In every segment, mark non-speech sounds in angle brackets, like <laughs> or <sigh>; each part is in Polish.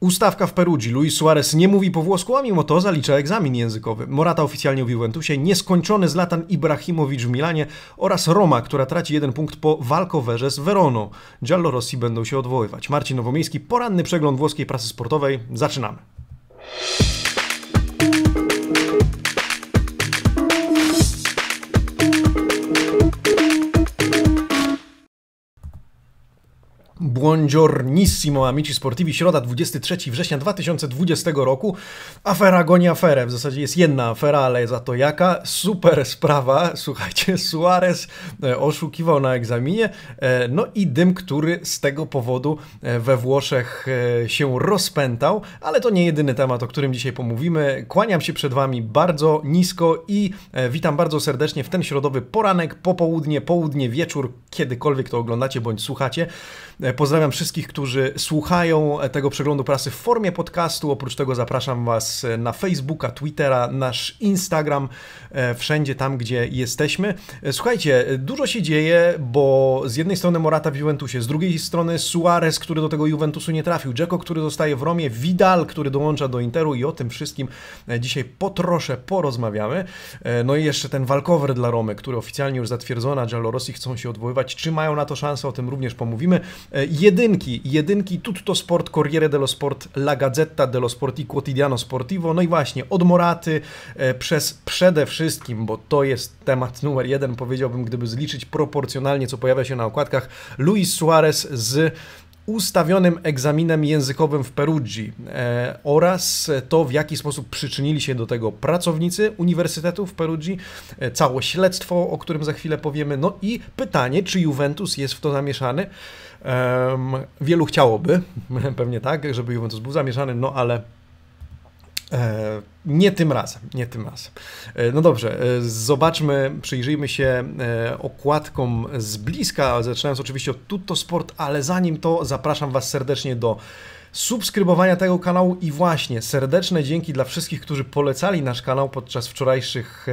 Ustawka w Perugii. Luis Suarez nie mówi po włosku, a mimo to zalicza egzamin językowy. Morata oficjalnie w Juventusie, nieskończony Zlatan Ibrahimowicz w Milanie oraz Roma, która traci jeden punkt po walkowerze z Weroną. Giallo Rossi będą się odwoływać. Marcin Nowomiejski, poranny przegląd włoskiej prasy sportowej. Zaczynamy. Buongiornissimo, amici sportivi, środa 23 września 2020 roku. Afera goni aferę, w zasadzie jest jedna afera, ale za to jaka? Super sprawa, słuchajcie, Suarez e, oszukiwał na egzaminie, e, no i dym, który z tego powodu e, we Włoszech się rozpętał, ale to nie jedyny temat, o którym dzisiaj pomówimy. Kłaniam się przed Wami bardzo nisko i witam bardzo serdecznie w ten środowy poranek, popołudnie, południe, wieczór, kiedykolwiek to oglądacie bądź słuchacie. E, pozdrawiam wszystkich, którzy słuchają e, tego przeglądu prasy w formie podcastu. Oprócz tego zapraszam Was e, na Facebooka, Twittera, nasz Instagram, wszędzie tam, gdzie jesteśmy. Słuchajcie, dużo się dzieje, bo z jednej strony Morata w Juventusie, z drugiej strony Suarez, który do tego Juventusu nie trafił, Dzeko, który zostaje w Romie, Vidal, który dołącza do Interu i o tym wszystkim dzisiaj po trosze porozmawiamy. No i jeszcze ten walkover dla Romy, który oficjalnie już zatwierdzona, Giallorossi chcą się odwoływać. Czy mają na to szansę? O tym również pomówimy. E, jedynki, jedynki Tutto Sport, Corriere dello Sport, La Gazzetta dello Sport i Quotidiano Sportivo. No i właśnie od Moraty e, przez przede wszystkim, bo to jest temat numer jeden, powiedziałbym, gdyby zliczyć proporcjonalnie, co pojawia się na okładkach, Luis Suarez z ustawionym egzaminem językowym w Perugii e, oraz to, w jaki sposób przyczynili się do tego pracownicy Uniwersytetu w Perugii, e, całe śledztwo, o którym za chwilę powiemy, no i pytanie, czy Juventus jest w to zamieszany wielu chciałoby, <laughs> pewnie tak, żeby Juventus był zamieszany, no ale e, nie tym razem, nie tym razem. E, no dobrze, e, zobaczmy, przyjrzyjmy się okładkom z bliska, zaczynając oczywiście od Tutto Sport, ale zanim to zapraszam Was serdecznie do subskrybowania tego kanału i właśnie serdeczne dzięki dla wszystkich, którzy polecali nasz kanał podczas, wczorajszych,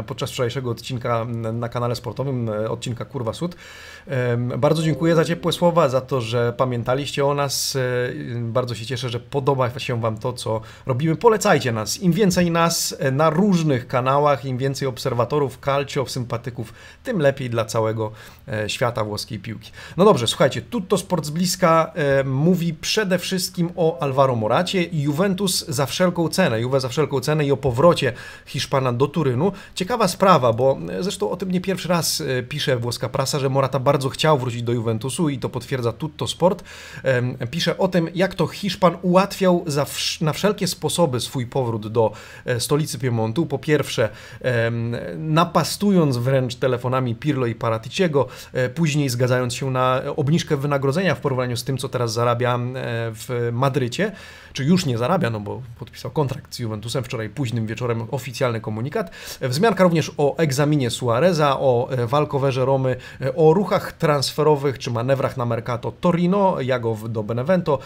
e, podczas wczorajszego odcinka na kanale sportowym, e, odcinka Kurwa Sud. Bardzo dziękuję za ciepłe słowa, za to, że pamiętaliście o nas. E, bardzo się cieszę, że podoba się Wam to, co robimy. Polecajcie nas. Im więcej nas na różnych kanałach, im więcej obserwatorów, kalcio, sympatyków, tym lepiej dla całego świata włoskiej piłki. No dobrze, słuchajcie, Tutto Sport z bliska mówi przed przede wszystkim o Alvaro Moracie i Juventus za wszelką cenę, Juve za wszelką cenę i o powrocie Hiszpana do Turynu. Ciekawa sprawa, bo e, zresztą o tym nie pierwszy raz e, pisze włoska prasa, że Morata bardzo chciał wrócić do Juventusu i to potwierdza Tutto Sport. Pisze o tym, jak to Hiszpan ułatwiał na wszelkie sposoby swój powrót do e, stolicy Piemontu. Po pierwsze, napastując wręcz telefonami Pirlo i Paraticiego, później zgadzając się na obniżkę wynagrodzenia w porównaniu z tym, co teraz zarabia E, w Madrycie, czy już nie zarabia, no bo podpisał kontrakt z Juventusem wczoraj późnym wieczorem, oficjalny komunikat. Wzmianka również o egzaminie Suareza, o e, walkowerze Romy, e, o ruchach transferowych czy manewrach na Mercato Torino, Jagow do Benevento,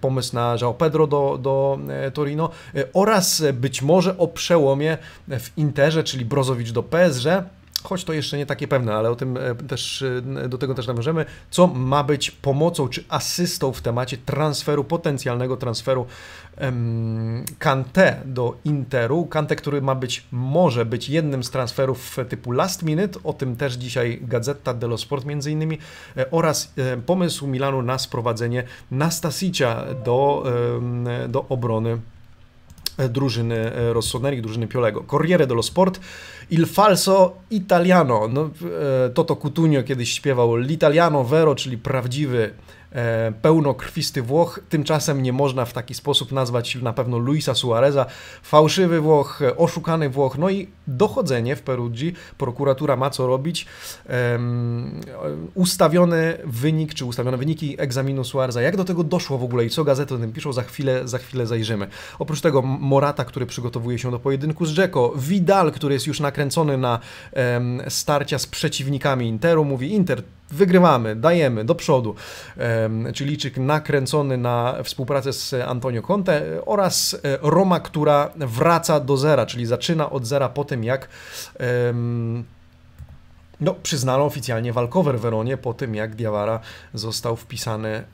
pomysł na João Pedro do, do Torino oraz być może o przełomie w Interze, czyli Brozowicz do PSG choć to jeszcze nie takie pewne, ale o tym e, też, e, do tego też nawiążemy, co ma być pomocą czy asystą w temacie transferu, potencjalnego transferu um, Kante do Interu. Kante, który ma być, może być jednym z transferów typu last minute, o tym też dzisiaj Gazeta dello Sport między innymi, e, oraz pomysł Milanu na sprowadzenie Nastasicia do, do obrony E, drużyny e, Rossoneri, drużyny Piolego. Corriere dello Sport, Il falso italiano. No, e, Toto Cutugno kiedyś śpiewał L'italiano vero, czyli prawdziwy E, pełnokrwisty Włoch. Tymczasem nie można w taki sposób nazwać na pewno Luisa Suareza. Fałszywy Włoch, e, oszukany Włoch. No i dochodzenie w Perugii. Prokuratura ma co robić. ustawiony wynik, czy ustawione wyniki egzaminu Suareza. Jak do tego doszło w ogóle i co gazety o tym piszą? Za chwilę, za chwilę zajrzymy. Oprócz tego Morata, który przygotowuje się do pojedynku z Dzeko. Vidal, który jest już nakręcony na starcia z przeciwnikami Interu. Mówi Inter wygrywamy, dajemy do przodu. Chilijczyk nakręcony na współpracę z Antonio Conte oraz e, Roma, która wraca do zera, czyli zaczyna od zera po tym, jak no, przyznano oficjalnie walkover Weronie po tym, jak Diawara został wpisany e,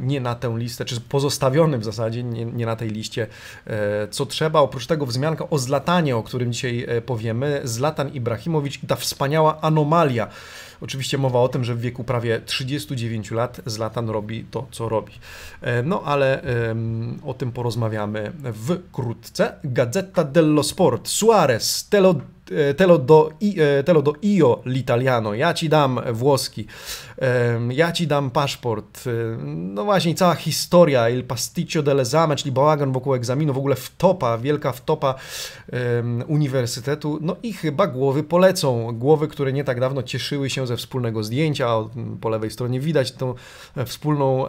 nie na tę listę, czy pozostawiony w zasadzie nie, nie, na tej liście, e, co trzeba. Oprócz tego wzmianka o Zlatanie, o którym dzisiaj powiemy. Zlatan Ibrahimowicz i ta wspaniała anomalia Oczywiście mowa o tym, że w wieku prawie 39 lat Zlatan robi to, co robi. E, no ale um, o tym porozmawiamy wkrótce. Gazeta dello Sport. Suarez, Telo, e, telo, do, e, telo do Io l'Italiano. Ja ci dam włoski ja ci dam paszport. No właśnie, cała historia, il pasticcio dell'esame, czyli bałagan wokół egzaminu, w ogóle wtopa, wielka wtopa uniwersytetu. No i chyba głowy polecą. Głowy, które nie tak dawno cieszyły się ze wspólnego zdjęcia, po lewej stronie widać tą e, wspólną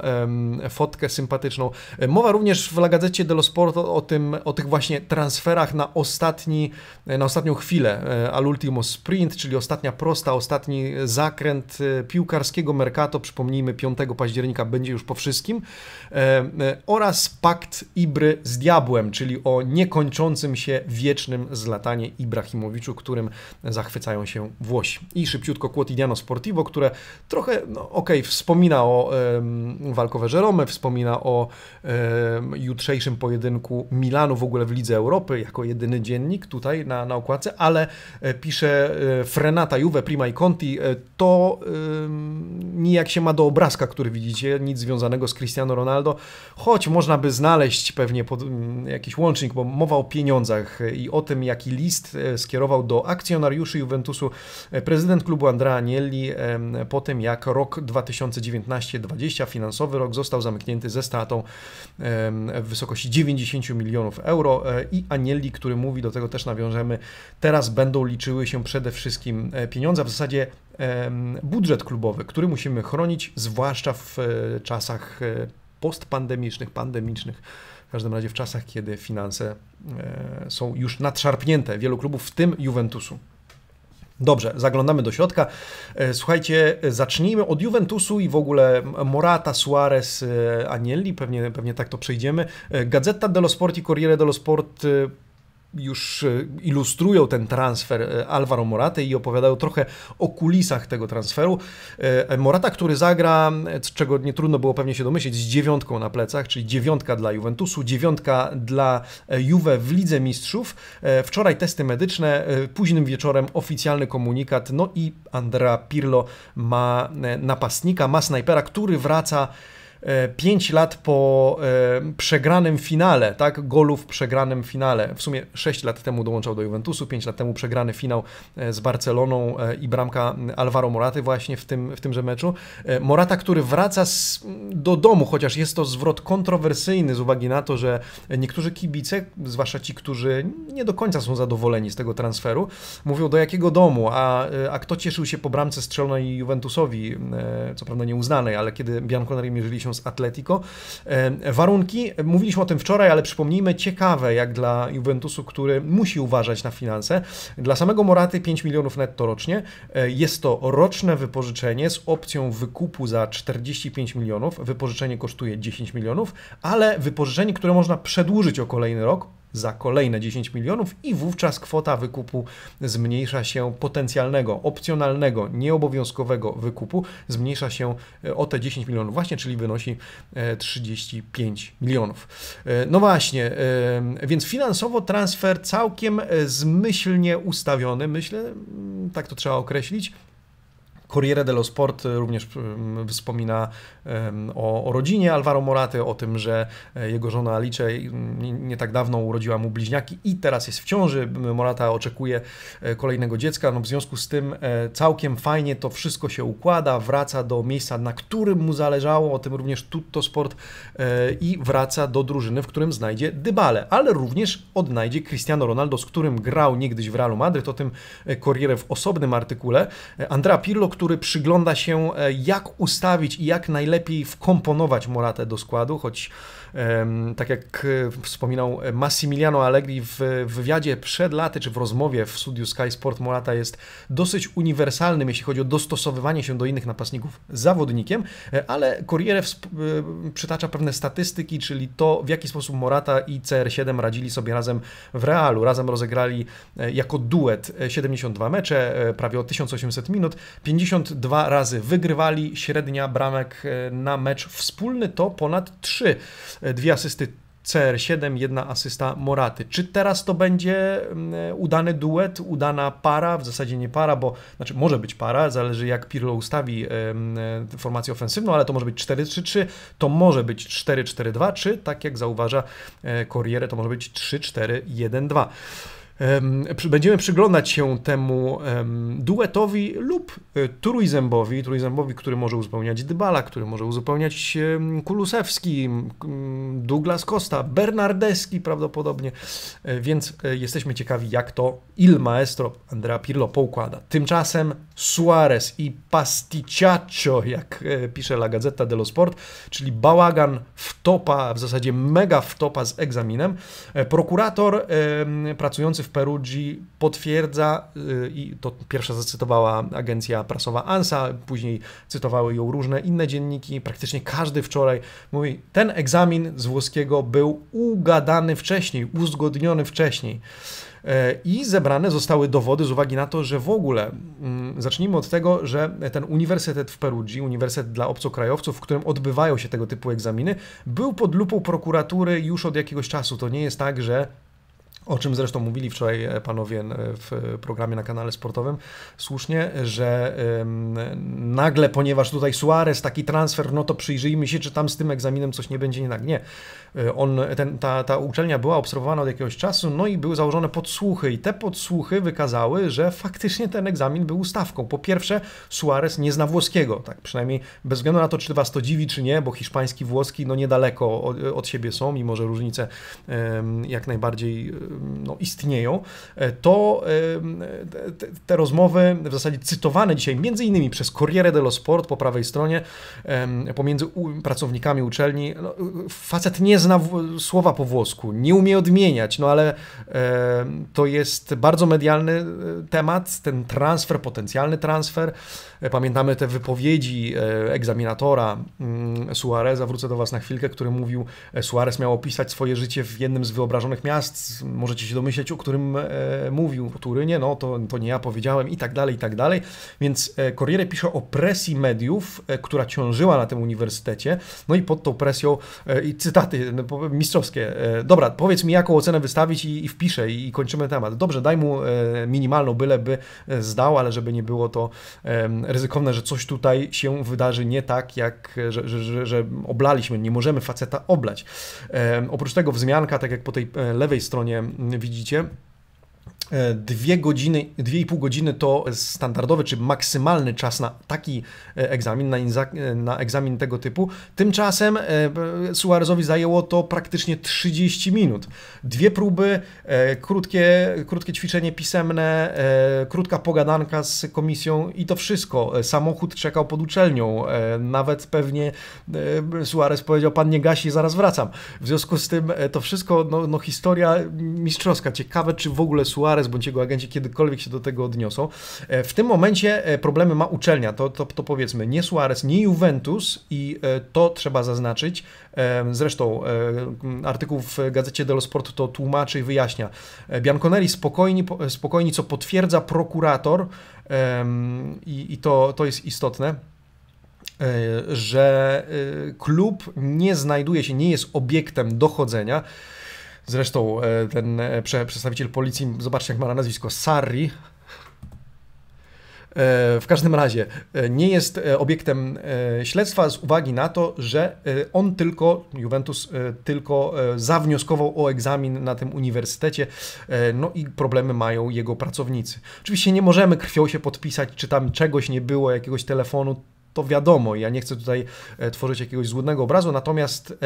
fotkę sympatyczną. E, mowa również w La Gazzecie dello Sporto o, tym, o tych właśnie transferach na, ostatni, e, na ostatnią chwilę, al ultimo sprint, czyli ostatnia prosta, ostatni zakręt piłkarski, Mercato, przypomnijmy 5 października będzie już po wszystkim, e, e, oraz pakt Ibry z diabłem, czyli o niekończącym się wiecznym zlatanie Ibrahimowiczu, którym zachwycają się Włosi. I szybciutko Quotidiano Sportivo, które trochę, no okej, okay, wspomina o um, walkowe Jerome, wspomina o um, jutrzejszym pojedynku Milanu w ogóle w Lidze Europy, jako jedyny dziennik tutaj na, na okładce, ale e, pisze Frenata Juve, Prima i Conti, to um, nijak się ma do obrazka, który widzicie, nic związanego z Cristiano Ronaldo, choć można by znaleźć pewnie pod, mm, jakiś łącznik, bo mowa o pieniądzach i o tym, jaki list e, skierował do akcjonariuszy Juventusu e, prezydent klubu Andrea Agnelli po tym, jak rok 2019-20, finansowy rok, został zamknięty ze stratą w wysokości 90 milionów euro e, i Agnelli, który mówi, do tego też nawiążemy, teraz będą liczyły się przede wszystkim pieniądze, w zasadzie budżet klubowy, który musimy chronić, zwłaszcza w e, czasach e, postpandemicznych, pandemicznych, w każdym razie w czasach, kiedy finanse e, są już nadszarpnięte wielu klubów, w tym Juventusu. Dobrze, zaglądamy do środka. Słuchajcie, zacznijmy od Juventusu i w ogóle Morata, Suarez, Anieli, pewnie, pewnie tak to przejdziemy. Gazeta dello Sport i Corriere dello Sport już e, ilustrują ten transfer e, Alvaro Moraty i opowiadają trochę o kulisach tego transferu. E, Morata, który zagra, czego nie trudno było pewnie się domyślić, z dziewiątką na plecach, czyli dziewiątka dla Juventusu, dziewiątka dla Juve w Lidze Mistrzów. Wczoraj testy medyczne, późnym wieczorem oficjalny komunikat, no i Andrea Pirlo ma napastnika, ma snajpera, który wraca 5 e, lat po e, przegranym finale, tak, golu w przegranym finale. W sumie 6 lat temu dołączał do Juventusu, 5 lat temu przegrany finał e, z Barceloną i bramka Alvaro Moraty właśnie w, tym, w tymże meczu. Morata, który wraca z, do domu, chociaż jest to zwrot kontrowersyjny z uwagi na to, że niektórzy kibice, zwłaszcza ci, którzy nie do końca są zadowoleni z tego transferu, mówią do jakiego domu, a, a kto cieszył się po bramce strzelonej Juventusowi, co prawda nieuznanej, ale kiedy Bianconeri mierzyli się z Atletico. E, warunki, mówiliśmy o tym wczoraj, ale przypomnijmy, ciekawe jak dla Juventusu, który musi uważać na finanse. Dla samego Moraty 5 milionów netto rocznie. E, jest to roczne wypożyczenie z opcją wykupu za 45 milionów. Wypożyczenie kosztuje 10 milionów, ale wypożyczenie, które można przedłużyć o kolejny rok, za kolejne 10 milionów i wówczas kwota wykupu zmniejsza się potencjalnego, opcjonalnego, nieobowiązkowego wykupu zmniejsza się e, o te 10 milionów właśnie, czyli wynosi 35 e, milionów. E, no właśnie, więc finansowo transfer całkiem zmyślnie ustawiony, myślę, mm, tak to trzeba określić, Corriere dello Sport y, również y, wspomina o, o rodzinie Alvaro Moraty, o tym, że e, jego żona Alice y, nie, nie tak dawno urodziła mu bliźniaki i teraz jest w ciąży. Morata oczekuje e, kolejnego dziecka. No, w związku z tym e, całkiem fajnie to wszystko się układa, wraca do miejsca, na którym mu zależało, o tym również Tutto Sport i wraca do drużyny, w którym znajdzie Dybale, ale również odnajdzie Cristiano Ronaldo, z którym grał niegdyś w Realu Madryt, o tym Corriere w osobnym artykule. Andrea Pirlo, który który przygląda się, e, jak ustawić i jak najlepiej wkomponować Moratę do składu, choć tak jak e, wspominał Massimiliano Allegri w wywiadzie przed laty, czy w rozmowie w studiu Sky Sport, Morata jest dosyć uniwersalnym, jeśli chodzi o dostosowywanie się do innych napastników zawodnikiem, e, ale Corriere e, przytacza pewne statystyki, czyli to, w jaki sposób Morata i CR7 radzili sobie razem w Realu. Razem rozegrali jako duet 72 mecze, prawie o 1800 minut, 52 razy wygrywali, średnia bramek na mecz wspólny to ponad 3. E, dwie asysty CR7, jedna asysta Moraty. Czy teraz to będzie mm, e, udany duet, udana para? W zasadzie nie para, bo znaczy może być para, zależy jak Pirlo ustawi e, mm, formację ofensywną, ale to może być 4-3-3, to może być 4-4-2, czy tak jak zauważa Corriere, to może być 3-4-1-2. Będziemy przyglądać się temu duetowi lub e, trójzębowi, trójzębowi, który może uzupełniać Dybala, który może uzupełniać Kulusewski, Douglas Costa, Bernardeski prawdopodobnie, e, więc e, jesteśmy ciekawi jak to Il Maestro Andrea Pirlo poukłada. Tymczasem Suarez i Pasticciaccio, jak e, pisze La Gazzetta dello Sport, czyli bałagan wtopa, w zasadzie mega wtopa z egzaminem. E, prokurator pracujący w Perugii potwierdza, e, i to pierwsza zacytowała agencja prasowa ANSA, później cytowały ją różne inne dzienniki, praktycznie każdy wczoraj mówi, ten egzamin z włoskiego był ugadany wcześniej, uzgodniony wcześniej. E, I zebrane zostały dowody z uwagi na to, że w ogóle, mm, zacznijmy od tego, że ten uniwersytet w Perugii, uniwersytet dla obcokrajowców, w którym odbywają się tego typu egzaminy, był pod lupą prokuratury już od jakiegoś czasu. To nie jest tak, że o czym zresztą mówili wczoraj e, panowie e, w programie na kanale sportowym, słusznie, że nagle, ponieważ tutaj Suarez, taki transfer, no to przyjrzyjmy się, czy tam z tym egzaminem coś nie będzie nie tak. Nie. E, on, ten, ta, ta uczelnia była obserwowana od jakiegoś czasu, no i były założone podsłuchy i te podsłuchy wykazały, że faktycznie ten egzamin był stawką. Po pierwsze, Suarez nie zna włoskiego, tak przynajmniej bez względu na to, czy was to dziwi, czy nie, bo hiszpański, włoski, no niedaleko od, od siebie są, mimo że różnice jak najbardziej no, istnieją, e, to e, te, te, rozmowy w zasadzie cytowane dzisiaj między innymi przez Corriere dello Sport po prawej stronie pomiędzy pracownikami uczelni, no, facet nie zna słowa po włosku, nie umie odmieniać, no ale to jest bardzo medialny e, temat, ten transfer, potencjalny transfer. Pamiętamy te wypowiedzi egzaminatora mm, Suareza, wrócę do Was na chwilkę, który mówił, Suarez miał opisać swoje życie w jednym z wyobrażonych miast, możecie się domyśleć, o którym e, mówił o Turynie, no to, to nie ja powiedziałem i tak dalej, i tak dalej. Więc e, Corriere pisze o presji mediów, e, która ciążyła na tym uniwersytecie, no i pod tą presją i cytaty no, mistrzowskie. Dobra, powiedz mi, jaką ocenę wystawić i, i wpiszę i, i kończymy temat. Dobrze, daj mu minimalną, byle by zdał, ale żeby nie było to ryzykowne, że coś tutaj się wydarzy nie tak, jak że, że, że, że oblaliśmy, nie możemy faceta oblać. Oprócz tego wzmianka, tak jak po tej lewej stronie widzicie. E, dwie godziny, dwie i pół godziny to standardowy czy maksymalny czas na taki e, egzamin, na, inza, e, na egzamin tego typu. Tymczasem Suarezowi zajęło to praktycznie 30 minut. Dwie próby, krótkie, krótkie ćwiczenie pisemne, krótka pogadanka z komisją i to wszystko. Samochód czekał pod uczelnią. Nawet pewnie Suarez powiedział, pan nie gasi, zaraz wracam. W związku z tym to wszystko, no, no historia mistrzowska. Ciekawe, czy w ogóle Suarez Suarez bądź jego agenci kiedykolwiek się do tego odniosą. E, w tym momencie e, problemy ma uczelnia, to, to, to powiedzmy, nie Suarez, nie Juventus i e, to trzeba zaznaczyć. Zresztą artykuł w Gazecie Delo Sport to tłumaczy i wyjaśnia. Bianconeri spokojni, spokojni co potwierdza prokurator i, i to, to jest istotne że klub nie znajduje się, nie jest obiektem dochodzenia. Zresztą e, ten e, przedstawiciel policji, zobaczcie jak ma na nazwisko, Sarri, e, w każdym razie nie jest obiektem śledztwa z uwagi na to, że on tylko, Juventus tylko zawnioskował o egzamin na tym uniwersytecie, no i problemy mają jego pracownicy. Oczywiście nie możemy krwią się podpisać, czy tam czegoś nie było, jakiegoś telefonu, to wiadomo. Ja nie chcę tutaj e, tworzyć jakiegoś złudnego obrazu, natomiast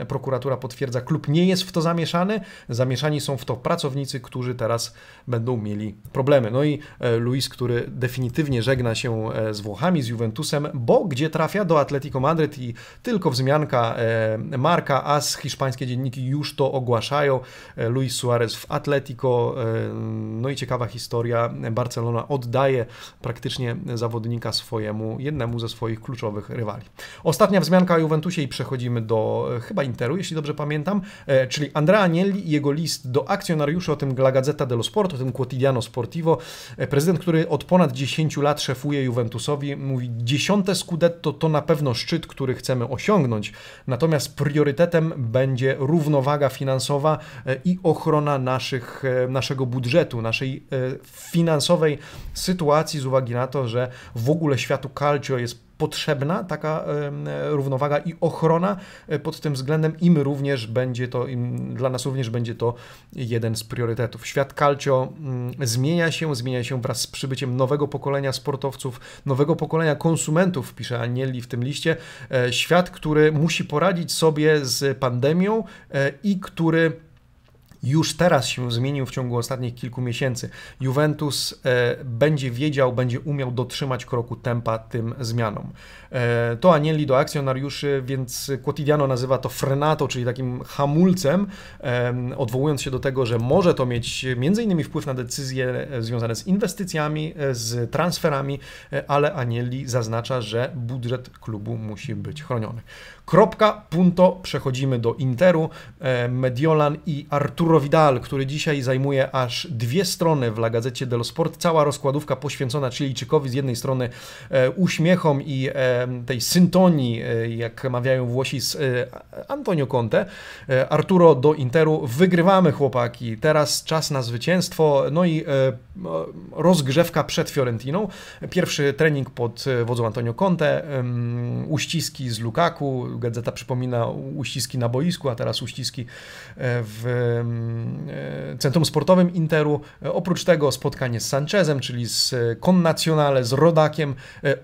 e, prokuratura potwierdza, klub nie jest w to zamieszany. Zamieszani są w to pracownicy, którzy teraz będą mieli problemy. No i e, Luis, który definitywnie żegna się e, z Włochami, z Juventusem, bo gdzie trafia do Atletico Madryt i tylko wzmianka e, Marka, a z hiszpańskie dzienniki już to ogłaszają. Luis Suarez w Atletico, e, no i ciekawa historia, Barcelona oddaje praktycznie zawodnika swojemu jednemu jednemu ze swoich kluczowych rywali. Ostatnia wzmianka o Juventusie i przechodzimy do e, chyba Interu, jeśli dobrze pamiętam, e, czyli Andrea Agnelli i jego list do akcjonariuszy o tym La Gazzetta dello Sport, o tym Quotidiano Sportivo. E, prezydent, który od ponad 10 lat szefuje Juventusowi, mówi dziesiąte Scudetto to na pewno szczyt, który chcemy osiągnąć, natomiast priorytetem będzie równowaga finansowa i ochrona naszych, naszego budżetu, naszej finansowej sytuacji z uwagi na to, że w ogóle światu calcio jest potrzebna taka równowaga i ochrona e, pod tym względem. Im również będzie to, dla nas również będzie to jeden z priorytetów. Świat calcio mm, zmienia się, zmienia się wraz z przybyciem nowego pokolenia sportowców, nowego pokolenia konsumentów, pisze Anieli w tym liście. E, świat, który musi poradzić sobie z pandemią e, i który już teraz się zmienił w ciągu ostatnich kilku miesięcy. Juventus e, będzie wiedział, będzie umiał dotrzymać kroku tempa tym zmianom. E, to anieli do akcjonariuszy, więc Quotidiano nazywa to frenato, czyli takim hamulcem, odwołując się do tego, że może to mieć m.in. wpływ na decyzje e, związane z inwestycjami, e, z transferami, ale anieli zaznacza, że budżet klubu musi być chroniony. Kropka, punto, przechodzimy do Interu. Mediolan i Arturo Vidal, który dzisiaj zajmuje aż dwie strony w La Gazecie dello Sport. Cała rozkładówka poświęcona Chilijczykowi z jednej strony uśmiechom i tej syntonii, e, jak mawiają Włosi z e, Antonio Conte, e, Arturo do Interu, wygrywamy chłopaki, teraz czas na zwycięstwo, no i rozgrzewka przed Fiorentiną, pierwszy trening pod wodzą Antonio Conte, uściski z Lukaku, gazeta przypomina uściski na boisku, a teraz uściski w centrum sportowym Interu, oprócz tego spotkanie z Sanchezem, czyli z Connazionale, z Rodakiem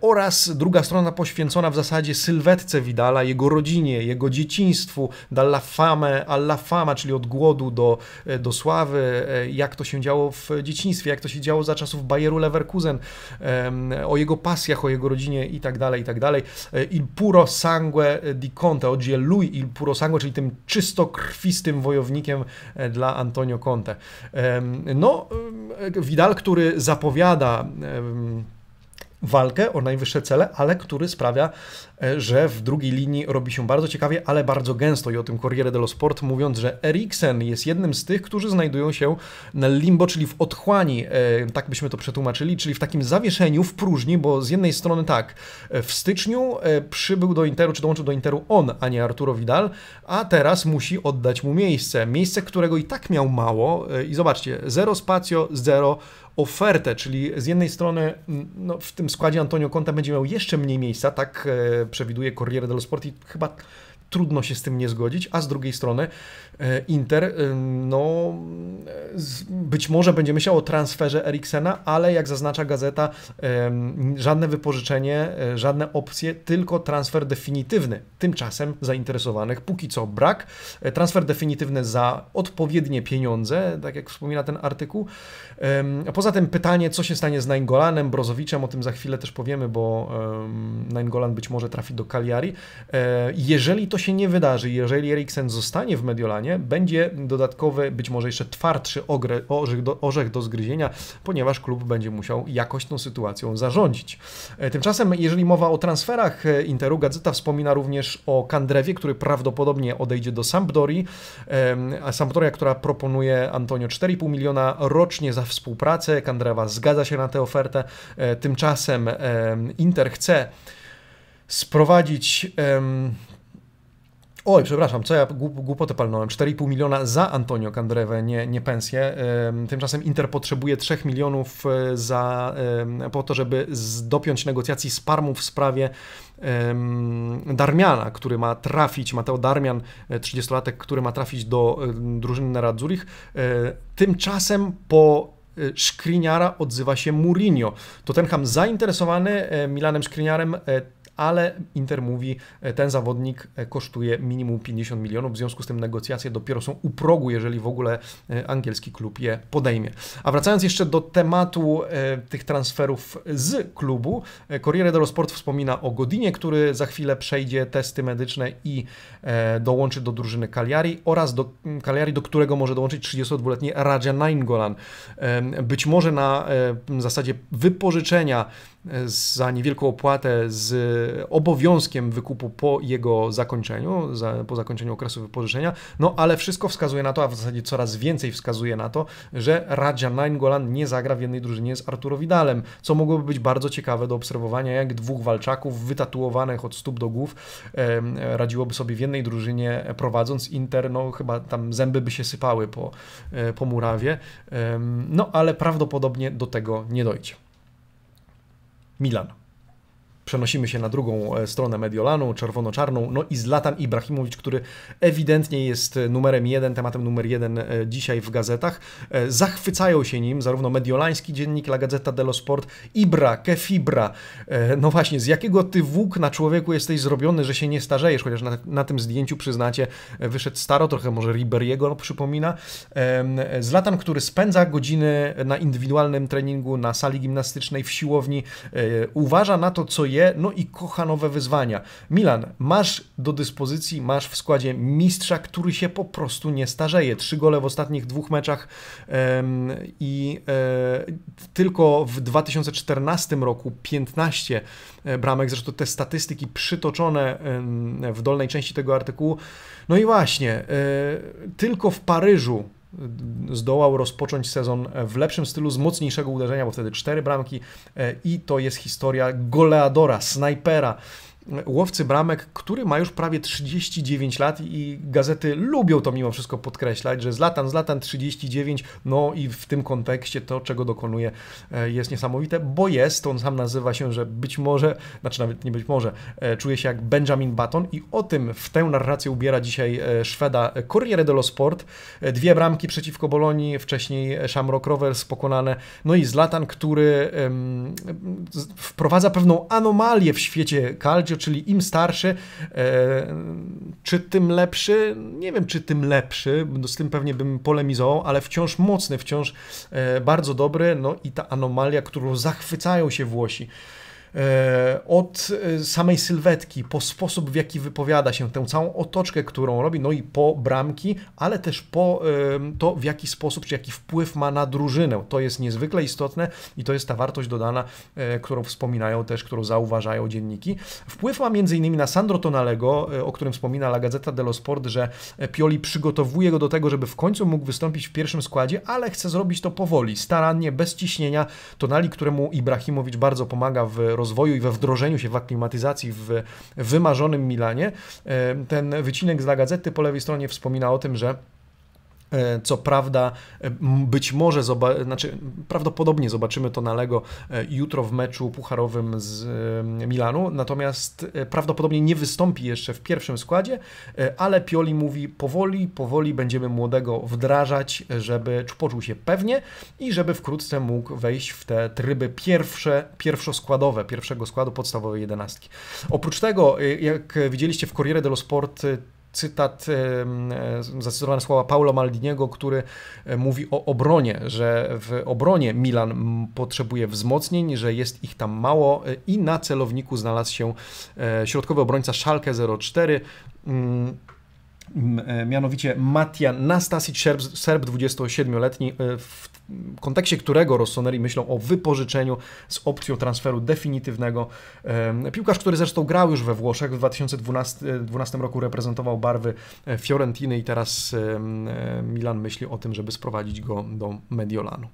oraz druga strona poświęcona w zasadzie sylwetce vidala jego rodzinie, jego dzieciństwu, dalla fame, alla fama, czyli od głodu do, e, do sławy, e, jak to się działo w dzieciństwie, jak to się działo za czasów Bayeru Leverkusen, o jego pasjach, o jego rodzinie i tak dalej, i tak dalej. E, il puro sangue di Conte, odzie lui il puro sangue, czyli tym czystokrwistym wojownikiem dla Antonio Conte. No, Vidal, który zapowiada walkę o najwyższe cele, ale który sprawia, e, że w drugiej linii robi się bardzo ciekawie, ale bardzo gęsto i o tym Corriere dello Sport mówiąc, że Eriksen jest jednym z tych, którzy znajdują się na limbo, czyli w otchłani, e, tak byśmy to przetłumaczyli, czyli w takim zawieszeniu, w próżni, bo z jednej strony tak, e, w styczniu przybył do Interu, czy dołączył do Interu on, a nie Arturo Vidal, a teraz musi oddać mu miejsce, miejsce, którego i tak miał mało i zobaczcie, zero spacjo, zero ofertę, czyli z jednej strony mm, no, w tym składzie Antonio Conte będzie miał jeszcze mniej miejsca, tak e, przewiduje Corriere dello Sport i chyba trudno się z tym nie zgodzić, a z drugiej strony E, Inter. Y, no, być może będzie myślał o transferze Eriksena, ale jak zaznacza gazeta, żadne wypożyczenie, e, żadne opcje, tylko transfer definitywny. Tymczasem zainteresowanych póki co brak. E, transfer definitywny za odpowiednie pieniądze, tak jak wspomina ten artykuł. poza tym pytanie, co się stanie z Naingolanem, Brozowiczem, o tym za chwilę też powiemy, bo Naingolan być może trafi do Cagliari. Jeżeli to się nie wydarzy, jeżeli Eriksen zostanie w Mediolanie, zdecydowanie. Będzie dodatkowy, być może jeszcze twardszy orzech do, orzech do zgryzienia, ponieważ klub będzie musiał jakoś tą sytuacją zarządzić. E, tymczasem, jeżeli mowa o transferach e, Interu, gazeta wspomina również o Kandrewie, który prawdopodobnie odejdzie do Sampdori, a Sampdoria, która proponuje Antonio 4,5 miliona rocznie za współpracę. Kandrewa zgadza się na tę ofertę. E, tymczasem Inter chce sprowadzić Oj, przepraszam, co ja głupotę palnąłem. 4,5 miliona za Antonio Candrewe, nie, nie pensję. Tymczasem Inter potrzebuje 3 milionów e, za, po to, żeby dopiąć negocjacji z Parmą w sprawie Darmiana, który ma trafić, Mateo Darmian, 30-latek, e, który ma trafić do e, drużyny Neradzurich. Tymczasem po Skriniara odzywa się Mourinho. Tottenham zainteresowany Milanem Skriniarem ale Inter mówi, e, ten zawodnik e, kosztuje minimum 50 milionów, w związku z tym negocjacje dopiero są u progu, jeżeli w ogóle e, angielski klub je podejmie. A wracając jeszcze do tematu tych transferów z klubu, Corriere dello Sport wspomina o Godinie, który za chwilę przejdzie testy medyczne i dołączy do drużyny Cagliari oraz do mm, Cagliari, do którego może dołączyć 32-letni Raja Naingolan. Być może na zasadzie wypożyczenia za niewielką opłatę z obowiązkiem wykupu po jego zakończeniu, za, po zakończeniu okresu wypożyczenia, no ale wszystko wskazuje na to, a w zasadzie coraz więcej wskazuje na to, że Radzia Nainggolan nie zagra w jednej drużynie z Arturo Vidalem, co mogłoby być bardzo ciekawe do obserwowania, jak dwóch walczaków wytatuowanych od stóp do głów radziłoby sobie w jednej drużynie prowadząc Inter, no chyba tam zęby by się sypały po, e, po murawie, no ale prawdopodobnie do tego nie dojdzie. Milan. Przenosimy się na drugą e, stronę Mediolanu, czerwono-czarną. No i Zlatan Ibrahimowicz, który ewidentnie jest numerem jeden, tematem numer jeden e, dzisiaj w gazetach. E, zachwycają się nim zarówno mediolański dziennik La Gazzetta dello Sport, Ibra, Kefibra. No właśnie, z jakiego ty włókna człowieku jesteś zrobiony, że się nie starzejesz? Chociaż na, na tym zdjęciu przyznacie, wyszedł staro, trochę może Riberiego przypomina. Zlatan, który spędza godziny na indywidualnym treningu, na sali gimnastycznej, w siłowni, uważa na to, co je no i kocha nowe wyzwania. Milan, masz do dyspozycji, masz w składzie mistrza, który się po prostu nie starzeje. Trzy gole w ostatnich dwóch meczach i e, tylko w 2014 roku 15 e, bramek, zresztą te statystyki przytoczone w dolnej części tego artykułu. No i właśnie, e, tylko w Paryżu zdołał rozpocząć sezon w lepszym stylu, z mocniejszego uderzenia, bo wtedy cztery bramki e, i to jest historia goleadora, snajpera, łowcy bramek, który ma już prawie 39 lat i gazety lubią to mimo wszystko podkreślać, że Zlatan, Zlatan 39, no i w tym kontekście to, czego dokonuje e, jest niesamowite, bo jest, on sam nazywa się, że być może, znaczy nawet nie być może, e, czuje się jak Benjamin Button i o tym w tę narrację ubiera dzisiaj e, Szweda Corriere dello Sport. Dwie bramki przeciwko Bolonii, wcześniej Shamrock Rovers pokonane, no i Zlatan, który um, wprowadza pewną anomalię w świecie kalczy, czyli im starszy, e, czy tym lepszy? Nie wiem, czy tym lepszy, z tym pewnie bym polemizował, ale wciąż mocny, wciąż e, bardzo dobry, no i ta anomalia, którą zachwycają się Włosi. E, od e, samej sylwetki, po sposób, w jaki wypowiada się, tę całą otoczkę, którą robi, no i po bramki, ale też po to, w jaki sposób, czy jaki wpływ ma na drużynę. To jest niezwykle istotne i to jest ta wartość dodana, e, którą wspominają też, którą zauważają dzienniki. Wpływ ma m.in. na Sandro Tonalego, o którym wspomina La Gazzetta dello Sport, że Pioli przygotowuje go do tego, żeby w końcu mógł wystąpić w pierwszym składzie, ale chce zrobić to powoli, starannie, bez ciśnienia. Tonali, któremu Ibrahimowicz bardzo pomaga w rozwoju i we wdrożeniu się w aklimatyzacji w wymarzonym Milanie. E, ten wycinek z La Gazety po lewej stronie wspomina o tym, że E, co prawda, e, być może, zoba- znaczy, prawdopodobnie zobaczymy to na Lego e, jutro w meczu pucharowym z Milanu, natomiast prawdopodobnie nie wystąpi jeszcze w pierwszym składzie, ale Pioli mówi powoli, powoli będziemy młodego wdrażać, żeby poczuł się pewnie i żeby wkrótce mógł wejść w te tryby pierwsze, pierwszoskładowe, pierwszego składu podstawowej jedenastki. Oprócz tego, jak widzieliście w Corriere dello Sport, cytat, zdecydowane słowa Paulo Maldiniego, który mówi o obronie, że w obronie Milan potrzebuje wzmocnień, że jest ich tam mało e, i na celowniku znalazł się e, środkowy obrońca Szalkę 04 mm, e, mianowicie Mattia Nastasic, Serb, Serb 27-letni, w kontekście którego Rossoneri myślą o wypożyczeniu z opcją transferu definitywnego. Piłkarz, który zresztą grał już we Włoszech w 2012 e, roku reprezentował barwy e, Fiorentiny i teraz e, Milan myśli o tym, żeby sprowadzić go do Mediolanu.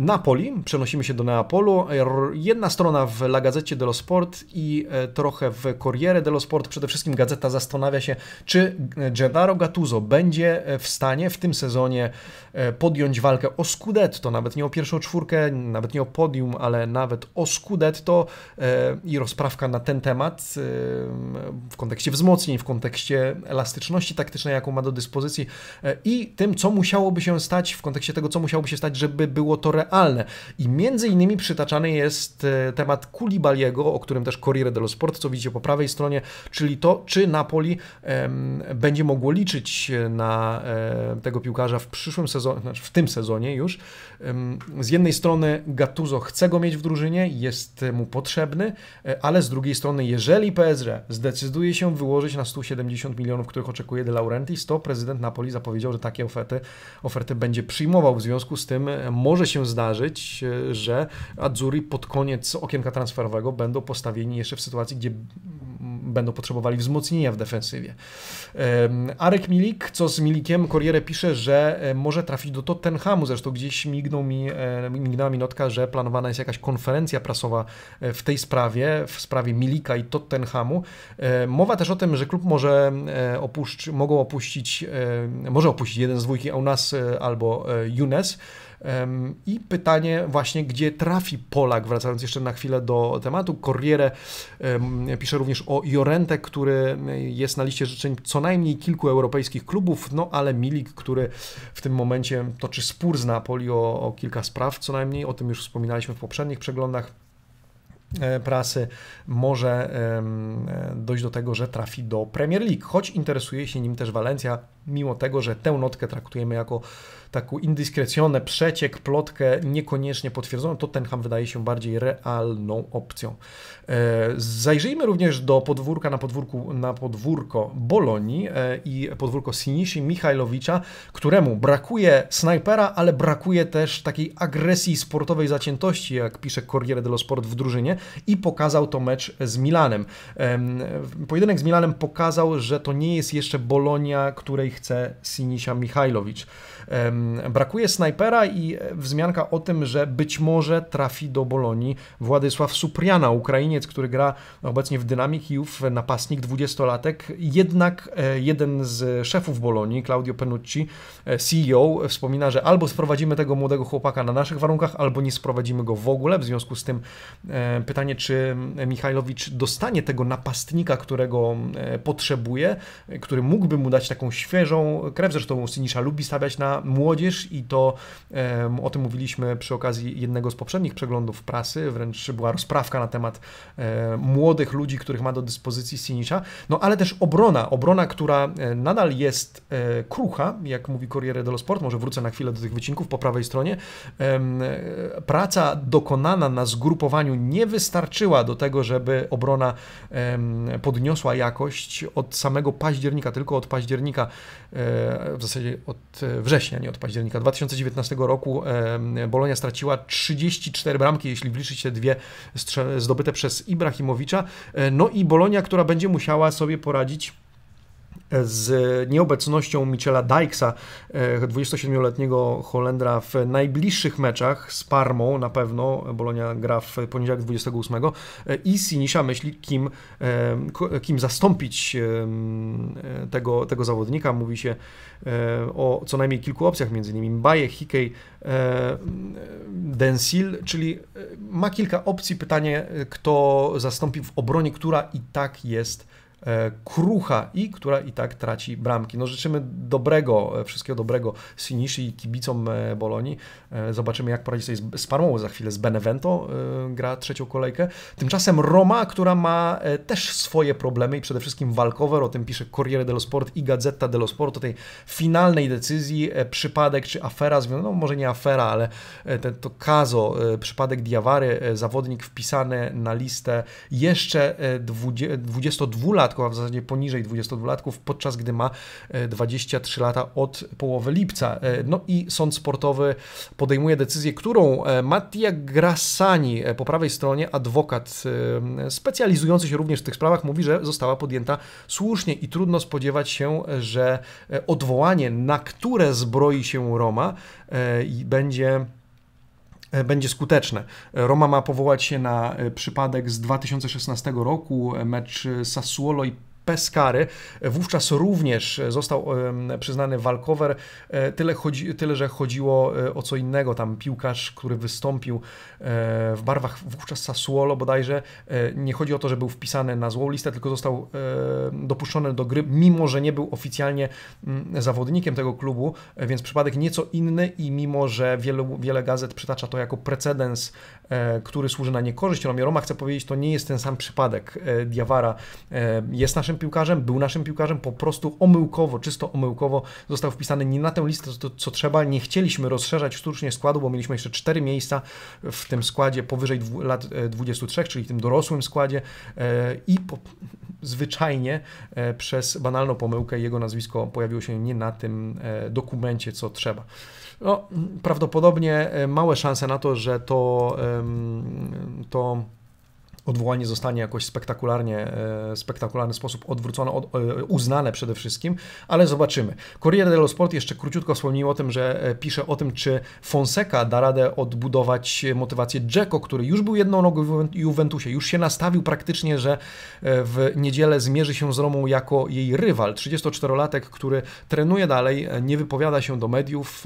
Napoli, przenosimy się do Neapolu. Jedna strona w La Gazzetta dello Sport i trochę w Corriere dello Sport. Przede wszystkim gazeta zastanawia się, czy Gennaro Gattuso będzie w stanie w tym sezonie E, podjąć walkę o Scudetto, nawet nie o pierwszą czwórkę, nawet nie o podium, ale nawet o Scudetto e, i rozprawka na ten temat e, w kontekście wzmocnień, w kontekście elastyczności taktycznej, jaką ma do dyspozycji i tym, co musiałoby się stać, w kontekście tego, co musiałoby się stać, żeby było to realne. I między innymi przytaczany jest temat Kulibaliego, o którym też Corriere dello Sport, co widzicie po prawej stronie, czyli to, czy Napoli będzie mogło liczyć na tego piłkarza w przyszłym sezonie, sezonie, znaczy w tym sezonie już. Z jednej strony Gattuso chce go mieć w drużynie, jest mu potrzebny, e, ale z drugiej strony jeżeli PSG zdecyduje się wyłożyć na 170 milionów, których oczekuje De Laurentiis, to prezydent Napoli zapowiedział, że takie oferty, oferty będzie przyjmował. W związku z tym e, może się zdarzyć, e, że Azzurri pod koniec okienka transferowego będą postawieni jeszcze w sytuacji, gdzie będą potrzebowali wzmocnienia w defensywie. Arek Milik, co z Milikiem, Corriere pisze, że może trafić do Tottenhamu, zresztą gdzieś mignął mi, e, mignęła mi notka, że planowana jest jakaś konferencja prasowa e, w tej sprawie, w sprawie Milika i Tottenhamu. E, mowa też o tym, że klub może opuścić, mogą opuścić, może opuścić jeden z dwójki nas albo Younes. I pytanie właśnie, gdzie trafi Polak, wracając jeszcze na chwilę do tematu. Corriere pisze również o Jorente, który jest na liście życzeń co najmniej kilku europejskich klubów, no ale Milik, który w tym momencie toczy spór z Napoli o, o kilka spraw co najmniej, o tym już wspominaliśmy w poprzednich przeglądach e, prasy może e, dojść do tego, że trafi do Premier League, choć interesuje się nim też Walencja, mimo tego, że tę notkę traktujemy jako taką indyskrecjonę, przeciek, plotkę niekoniecznie potwierdzoną, to ham wydaje się bardziej realną opcją. E, zajrzyjmy również do podwórka na podwórku na podwórko Bolonii e, i podwórko Sinisi Michajlowicza, któremu brakuje snajpera, ale brakuje też takiej agresji sportowej zaciętości, jak pisze Corriere dello Sport w drużynie i pokazał to mecz z Milanem. Pojedynek z Milanem pokazał, że to nie jest jeszcze Bolonia, której chce Sinisia Michajlowicz. Brakuje snajpera i e, wzmianka o tym, że być może trafi do Bolonii Władysław Supriana, Ukrainiec, który gra obecnie w Dynamik Kijów, napastnik 20-latek. Jednak e, jeden z szefów Bolonii, Claudio Penucci, e, CEO, wspomina, że albo sprowadzimy tego młodego chłopaka na naszych warunkach, albo nie sprowadzimy go w ogóle. W związku z tym pytanie, czy Michajlowicz dostanie tego napastnika, którego potrzebuje, który mógłby mu dać taką świeżą krew. Zresztą Synisza lubi stawiać na młodzież i to o tym mówiliśmy przy okazji jednego z poprzednich przeglądów prasy, wręcz była rozprawka na temat młodych ludzi, których ma do dyspozycji Sinicza, no ale też obrona, obrona, która nadal jest e, krucha, jak mówi Corriere dello Sport, może wrócę na chwilę do tych wycinków po prawej stronie, e, praca dokonana na zgrupowaniu nie wystarczyła do tego, żeby obrona podniosła jakość od samego października, tylko od października, e, w zasadzie od września, września, nie od października, 2019 roku Bolonia straciła 34 bramki, jeśli wliczyć się dwie zdobyte przez Ibrahimowicza. E, no i Bolonia, która będzie musiała sobie poradzić z nieobecnością Michela Dijksa, 27-letniego e, Holendra w najbliższych meczach z Parmą na pewno, Bolonia gra w poniedziałek 28 e, i Sinisia myśli kim, e, kim zastąpić tego, tego zawodnika. Mówi się o co najmniej kilku opcjach, między innymi Mbaye, Hickey, Densil, czyli ma kilka opcji. Pytanie, kto zastąpi w obronie, która i tak jest E, krucha i która i tak traci bramki. No życzymy dobrego, e, wszystkiego dobrego Sinishi i kibicom e, Bolonii. Zobaczymy jak poradzi sobie z Parmą za chwilę, z Benevento gra trzecią kolejkę. Tymczasem Roma, która ma też swoje problemy i przede wszystkim walkover, o tym pisze Corriere dello Sport i Gazzetta dello Sport, o tej finalnej decyzji, przypadek czy afera, no może nie afera, ale ten, to Kazo, przypadek Diawary, zawodnik wpisany na listę jeszcze 22 lat dwudziestolatków, a w zasadzie poniżej dwudziestolatków, podczas gdy ma 23 e, lata od połowy lipca. E, no i sąd sportowy podejmuje decyzję, którą e, Mattia Grassani po prawej stronie, adwokat specjalizujący się również w tych sprawach, mówi, że została podjęta słusznie i trudno spodziewać się, że odwołanie, na które zbroi się Roma, będzie E, będzie skuteczne. Roma ma powołać się na e, przypadek z 2016 roku, e, mecz Sassuolo i bez kary. Wówczas również został przyznany walkover, e, tyle, chodzi, tyle że chodziło e, o co innego. Tam piłkarz, który wystąpił e, w barwach wówczas Sassuolo bodajże, nie chodzi o to, że był wpisany na złą listę, tylko został dopuszczony do gry, mimo że nie był oficjalnie mm, zawodnikiem tego klubu, więc przypadek nieco inny i mimo że wielu, wiele gazet przytacza to jako precedens, który służy na niekorzyść Romie Roma, chcę powiedzieć, to nie jest ten sam przypadek. Diawara jest naszym piłkarzem, był naszym piłkarzem, po prostu omyłkowo, czysto omyłkowo został wpisany nie na tę listę, co, co trzeba. Nie chcieliśmy rozszerzać sztucznie składu, bo mieliśmy jeszcze cztery miejsca w tym składzie powyżej dwu, lat 23, e, czyli w tym dorosłym składzie e, i po, zwyczajnie e, przez banalną pomyłkę jego nazwisko pojawiło się nie na tym dokumencie, co trzeba. No, prawdopodobnie małe szanse na to, że to, to odwołanie zostanie jakoś spektakularnie, e, spektakularny sposób odwrócone, od, e, uznane przede wszystkim, ale zobaczymy. Corriere dello Sport jeszcze króciutko wspomnił o tym, że e, pisze o tym, czy Fonseca da radę odbudować motywację Dzeko, który już był jedną nogą w Juventusie, już się nastawił praktycznie, że w niedzielę zmierzy się z Romą jako jej rywal. 34-latek, który trenuje dalej, nie wypowiada się do mediów,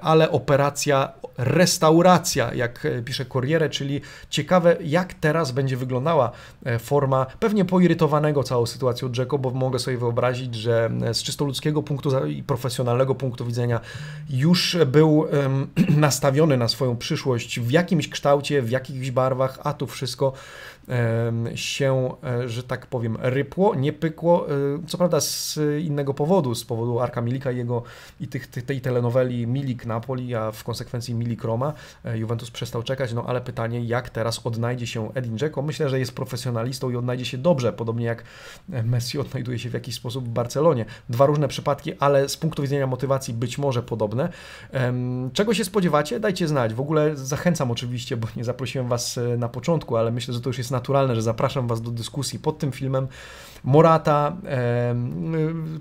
ale operacja restauracja, jak pisze Corriere, czyli ciekawe jak teraz będzie wyglądała e, forma pewnie poirytowanego całą sytuacją Jacko, bo mogę sobie wyobrazić, że e, z czysto ludzkiego punktu i profesjonalnego punktu widzenia już był <clears throat> nastawiony na swoją przyszłość w jakimś kształcie, w jakichś barwach, a tu wszystko się, e, że tak powiem, rypło, nie pykło, e, co prawda z innego powodu, z powodu Arka Milika i, jego, i tych, tej, telenoweli Milik Napoli, a w konsekwencji Milik Roma. E, Juventus przestał czekać, no ale pytanie, jak teraz odnajdzie się Edin Dzeko? Myślę, że jest profesjonalistą i odnajdzie się dobrze, podobnie jak Messi odnajduje się w jakiś sposób w Barcelonie. Dwa różne przypadki, ale z punktu widzenia motywacji być może podobne. Czego się spodziewacie? Dajcie znać. W ogóle zachęcam oczywiście, bo nie zaprosiłem Was na początku, ale myślę, że to już jest naturalne, że zapraszam Was do dyskusji pod tym filmem. Morata, e,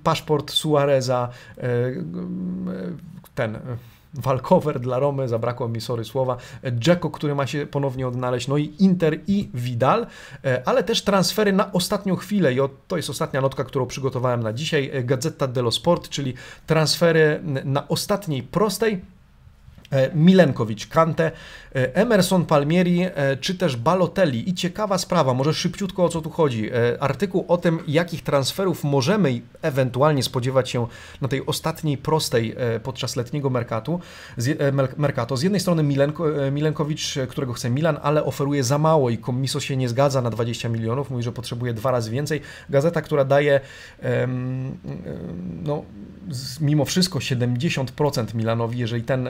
paszport Suareza, e, ten e, walkover dla Romy, zabrakło mi, sorry, słowa, Dzeko, który ma się ponownie odnaleźć, no i Inter i Vidal, e, ale też transfery na ostatnią chwilę i to jest ostatnia notka, którą przygotowałem na dzisiaj, e, Gazeta dello Sport, czyli transfery na ostatniej prostej, E, Milenkowicz, Kante, e, Emerson Palmieri e, czy też Balotelli. I ciekawa sprawa, może szybciutko o co tu chodzi. Artykuł o tym, jakich transferów możemy ewentualnie spodziewać się na tej ostatniej prostej podczas letniego merkatu. mercato. Z jednej strony Milenko, Milenkowicz, którego chce Milan, ale oferuje za mało i Komiso się nie zgadza na 20 milionów, mówi, że potrzebuje dwa razy więcej. Gazeta, która daje no, mimo wszystko 70% Milanowi, jeżeli ten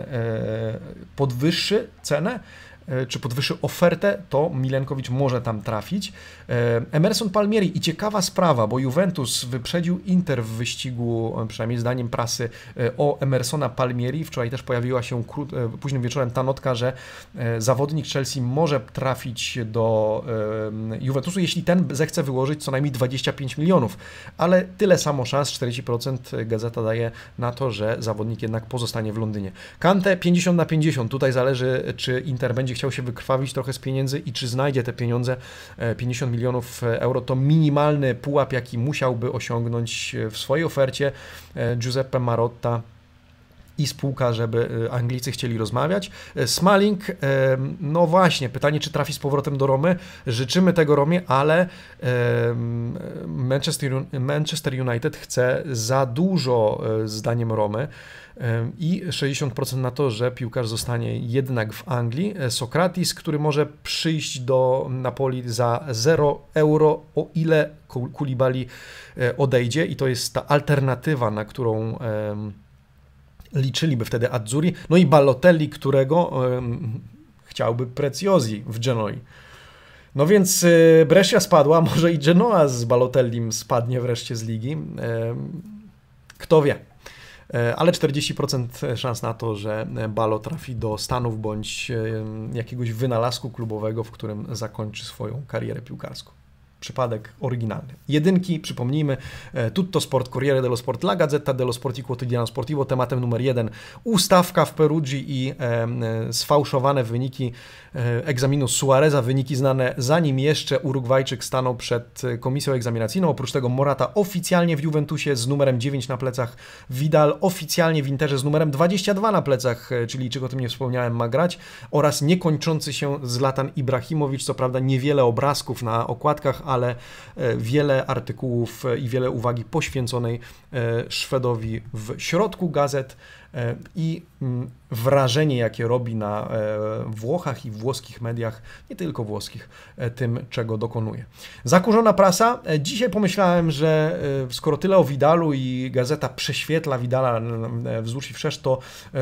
podwyższy cenę, E, czy podwyższy ofertę, to Milenkowicz może tam trafić. E, Emerson Palmieri i ciekawa sprawa, bo Juventus wyprzedził Inter w wyścigu, e, przynajmniej zdaniem prasy, o Emersona Palmieri. Wczoraj też pojawiła się późnym wieczorem ta notka, że zawodnik Chelsea może trafić do Juventusu, jeśli ten zechce wyłożyć co najmniej 25 milionów, ale tyle samo szans, 40% gazeta daje na to, że zawodnik jednak pozostanie w Londynie. Kante 50 na 50, tutaj zależy czy Inter będzie chciał się wykrwawić trochę z pieniędzy i czy znajdzie te pieniądze, 50 e, milionów e, euro to minimalny pułap, jaki musiałby osiągnąć e, w swojej ofercie Giuseppe Marotta i spółka, żeby Anglicy chcieli rozmawiać. Smalling, no właśnie, pytanie, czy trafi z powrotem do Romy. Życzymy tego Romie, ale Manchester United chce za dużo, zdaniem Romy i 60% na to, że piłkarz zostanie jednak w Anglii. E, Sokratis, który może przyjść do Napoli za 0 euro, o ile Kulibali e, odejdzie i to jest ta alternatywa, na którą liczyliby wtedy Azzurri. No i Balotelli, którego chciałby Preciosi w Genoi. No więc e, Brescia spadła, <laughs> może i Genoa z Balotellim spadnie wreszcie z ligi. Kto wie? E, ale 40% szans na to, że Balo trafi do Stanów bądź e, jakiegoś wynalazku klubowego, w którym zakończy swoją karierę piłkarską przypadek oryginalny. Jedynki, przypomnijmy, e, Tutto Sport, Corriere dello Sport, La Gazzetta dello Sport i Quotidiano Sportivo, tematem numer jeden, ustawka w Perugii i e, sfałszowane wyniki e, egzaminu Suareza, wyniki znane zanim jeszcze Urugwajczyk stanął przed e, komisją egzaminacyjną. Oprócz tego Morata oficjalnie w Juventusie z numerem 9 na plecach, Vidal oficjalnie w Interze z numerem 22 na plecach, czyli czego o tym nie wspomniałem, ma grać oraz niekończący się Zlatan Ibrahimowicz, co prawda niewiele obrazków na okładkach, ale e, wiele artykułów i wiele uwagi poświęconej e, Szwedowi w środku gazet. E, i mm, wrażenie, jakie robi na e, Włochach i włoskich mediach, nie tylko włoskich, e, tym, czego dokonuje. Zakurzona prasa. Dzisiaj pomyślałem, że skoro tyle o Widalu i gazeta prześwietla Widala wzdłuż i wszerz, to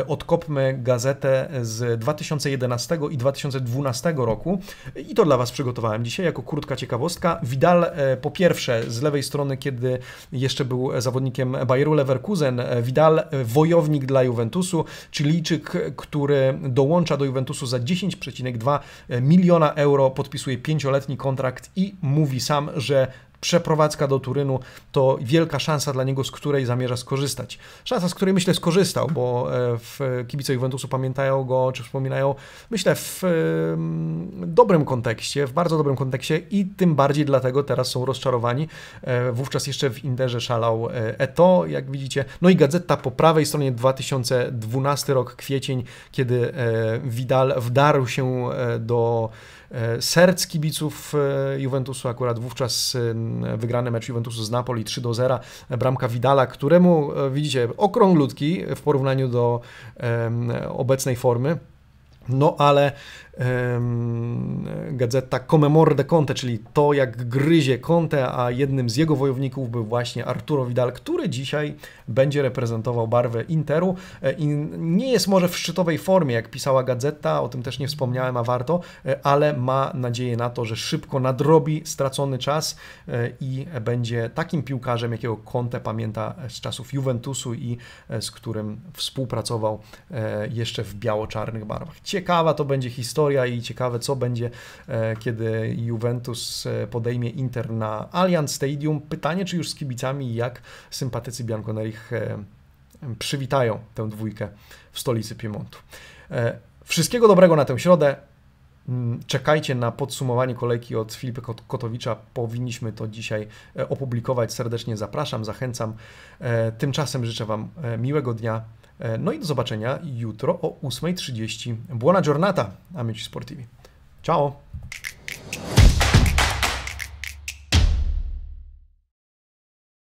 odkopmy gazetę z 2011 i 2012 roku. I to dla Was przygotowałem dzisiaj jako krótka ciekawostka. Widal po pierwsze z lewej strony, kiedy jeszcze był zawodnikiem Bayeru Leverkusen, Widal wojownik dla Juventusu, Juventusu. Chilijczyk, który dołącza do Juventusu za 10,2 miliona euro, podpisuje pięcioletni kontrakt i mówi sam, że przeprowadzka do Turynu to wielka szansa dla niego, z której zamierza skorzystać. Szansa, z której myślę skorzystał, bo e, w kibice Juventusu pamiętają go, czy wspominają, myślę w mm, dobrym kontekście, w bardzo dobrym kontekście i tym bardziej dlatego teraz są rozczarowani. E, wówczas jeszcze w Interze szalał e, Eto, jak widzicie. No i gazeta po prawej stronie 2012 rok, kwiecień, kiedy Vidal wdarł się do E, serc kibiców e, Juventusu. Akurat wówczas e, wygrany mecz Juventusu z Napoli 3 do 0. Bramka Vidala, któremu widzicie okrąglutki w porównaniu do obecnej formy. No ale gazeta Comemor de Conte, czyli to jak gryzie Conte, a jednym z jego wojowników był właśnie Arturo Vidal, który dzisiaj będzie reprezentował barwę Interu e, i nie jest może w szczytowej formie, jak pisała gazeta, o tym też nie wspomniałem, a warto, e, ale ma nadzieję na to, że szybko nadrobi stracony czas e, i będzie takim piłkarzem, jakiego Conte pamięta z czasów Juventusu i z którym współpracował jeszcze w biało-czarnych barwach. Ciekawa to będzie historia, historia i ciekawe, co będzie, e, kiedy Juventus e, podejmie Inter na Allianz Stadium. Pytanie, czy już z kibicami, jak sympatycy Bianconerich e, przywitają tę dwójkę w stolicy Piemontu. Wszystkiego dobrego na tę środę. Mm, czekajcie na podsumowanie kolejki od Filipa Kotowicza. Powinniśmy to dzisiaj opublikować. Serdecznie zapraszam, zachęcam. Tymczasem życzę Wam miłego dnia. E, no i do zobaczenia jutro o 8.30. Buona giornata, amici sportivi. Ciao!